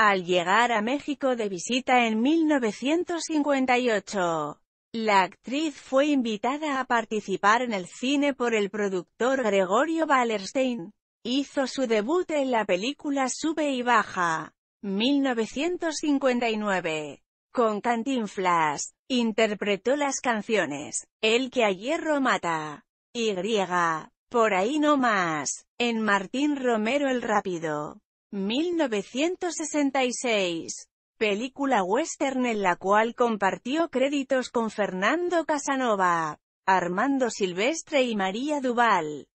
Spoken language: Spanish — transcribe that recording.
Al llegar a México de visita en 1958, la actriz fue invitada a participar en el cine por el productor Gregorio Ballerstein. Hizo su debut en la película Sube y Baja, 1959. Con Cantinflas, interpretó las canciones, El que a hierro mata, Y, Por ahí no más, en Martín Romero el Rápido. 1966. Película western en la cual compartió créditos con Fernando Casanova, Armando Silvestre y María Duval.